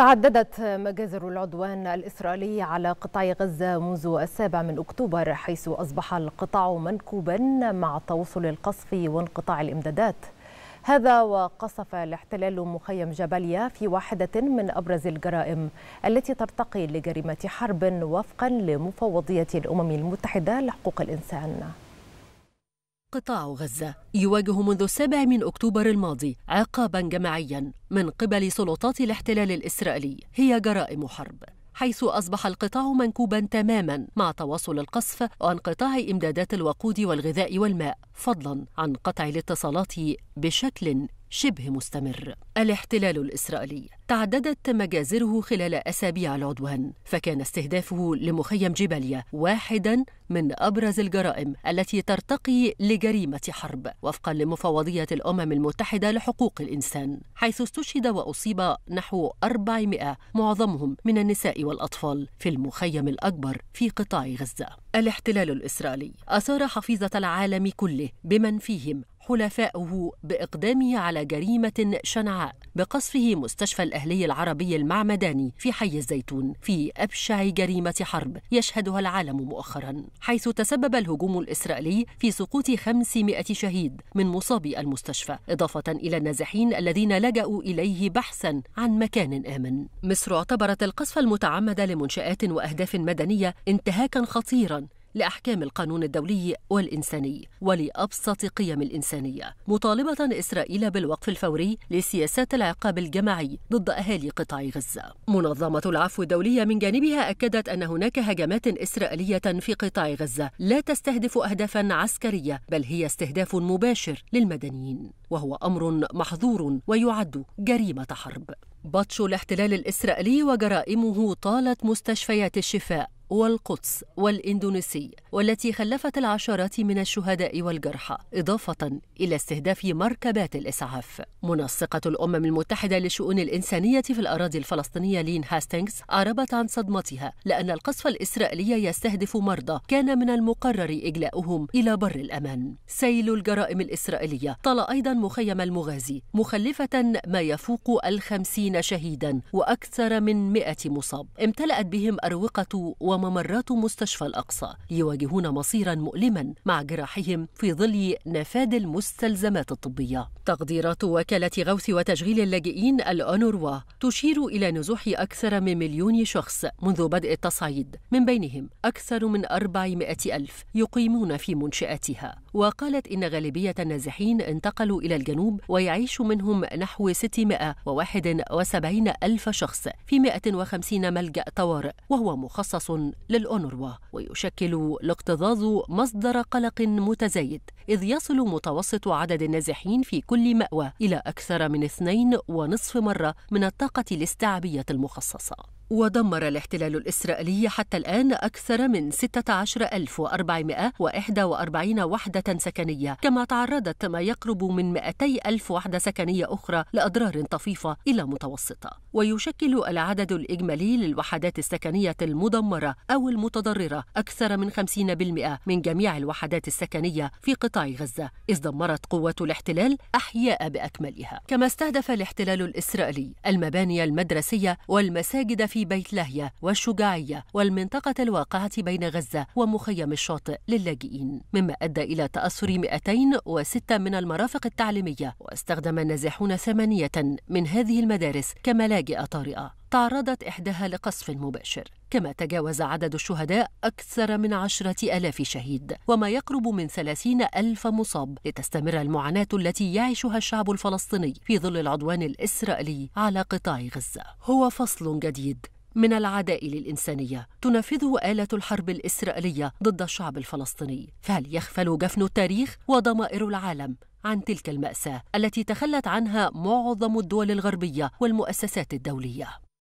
تعددت مجازر العدوان الإسرائيلي على قطاع غزة منذ السابع من أكتوبر حيث أصبح القطاع منكوبا مع توصل القصف وانقطاع الإمدادات هذا وقصف الاحتلال مخيم جباليا في واحدة من أبرز الجرائم التي ترتقي لجريمة حرب وفقا لمفوضية الأمم المتحدة لحقوق الإنسان قطاع غزة يواجه منذ السابع من أكتوبر الماضي عقابا جماعيا من قبل سلطات الاحتلال الإسرائيلي هي جرائم حرب حيث أصبح القطاع منكوبا تماما مع تواصل القصف وانقطاع إمدادات الوقود والغذاء والماء فضلا عن قطع الاتصالات بشكل شبه مستمر الاحتلال الإسرائيلي تعددت مجازره خلال أسابيع العدوان فكان استهدافه لمخيم جباليا واحدا من أبرز الجرائم التي ترتقي لجريمة حرب وفقا لمفوضية الأمم المتحدة لحقوق الإنسان حيث استشهد وأصيب نحو 400 معظمهم من النساء والأطفال في المخيم الأكبر في قطاع غزة الاحتلال الإسرائيلي أثار حفيظة العالم كله بمن فيهم حلفاؤه بإقدامه على جريمة شنعاء بقصفه مستشفى الأهلي العربي المعمداني في حي الزيتون في أبشع جريمة حرب يشهدها العالم مؤخرا حيث تسبب الهجوم الإسرائيلي في سقوط 500 شهيد من مصابي المستشفى إضافة إلى النازحين الذين لجأوا إليه بحثا عن مكان آمن مصر اعتبرت القصف المتعمد لمنشآت وأهداف مدنية انتهاكا خطيرا لاحكام القانون الدولي والانساني ولابسط قيم الانسانيه مطالبه اسرائيل بالوقف الفوري لسياسات العقاب الجماعي ضد اهالي قطاع غزه منظمه العفو الدوليه من جانبها اكدت ان هناك هجمات اسرائيليه في قطاع غزه لا تستهدف اهدافا عسكريه بل هي استهداف مباشر للمدنيين وهو امر محظور ويعد جريمه حرب بطش الاحتلال الاسرائيلي وجرائمه طالت مستشفيات الشفاء والقدس والإندونيسي والتي خلفت العشرات من الشهداء والجرحى إضافة إلى استهداف مركبات الإسعاف منسقة الأمم المتحدة لشؤون الإنسانية في الأراضي الفلسطينية لين هاستينغز أعربت عن صدمتها لأن القصف الإسرائيلي يستهدف مرضى كان من المقرر إجلاؤهم إلى بر الأمان سيل الجرائم الإسرائيلية طال أيضا مخيم المغازي مخلفة ما يفوق الخمسين شهيدا وأكثر من مئة مصاب امتلأت بهم أروقة و وممرات مستشفى الأقصى يواجهون مصيرا مؤلما مع جراحهم في ظل نفاد المستلزمات الطبية تقديرات وكالة غوث وتشغيل اللاجئين الأونروا تشير إلى نزوح أكثر من مليون شخص منذ بدء التصعيد من بينهم أكثر من 400 ألف يقيمون في منشآتها وقالت إن غالبية النازحين انتقلوا إلى الجنوب ويعيش منهم نحو 671 ألف شخص في 150 ملجأ طوارئ وهو مخصص للأونروا ويشكل الاكتظاظ مصدر قلق متزايد إذ يصل متوسط عدد النازحين في كل مأوى إلى أكثر من اثنين ونصف مرة من الطاقة الاستيعابية المخصصة ودمر الاحتلال الإسرائيلي حتى الآن أكثر من 16441 وحدة سكنية كما تعرضت ما يقرب من 200 ألف وحدة سكنية أخرى لأضرار طفيفة إلى متوسطة ويشكل العدد الإجمالي للوحدات السكنية المدمرة أو المتضررة أكثر من 50% من جميع الوحدات السكنية في قطاع غزة إذ دمرت قوات الاحتلال أحياء بأكملها كما استهدف الاحتلال الإسرائيلي المباني المدرسية والمساجد في في بيت لاهيا والشجاعية والمنطقة الواقعة بين غزة ومخيم الشاطئ للاجئين مما أدى إلى تأثر 206 من المرافق التعليمية واستخدم النازحون ثمانية من هذه المدارس كملاجئ طارئة تعرضت إحداها لقصف مباشر كما تجاوز عدد الشهداء أكثر من عشرة ألاف شهيد وما يقرب من ثلاثين ألف مصاب لتستمر المعاناة التي يعيشها الشعب الفلسطيني في ظل العدوان الإسرائيلي على قطاع غزة هو فصل جديد من العداء للإنسانية تنفذه آلة الحرب الإسرائيلية ضد الشعب الفلسطيني فهل يغفل جفن التاريخ وضمائر العالم عن تلك المأساة التي تخلت عنها معظم الدول الغربية والمؤسسات الدولية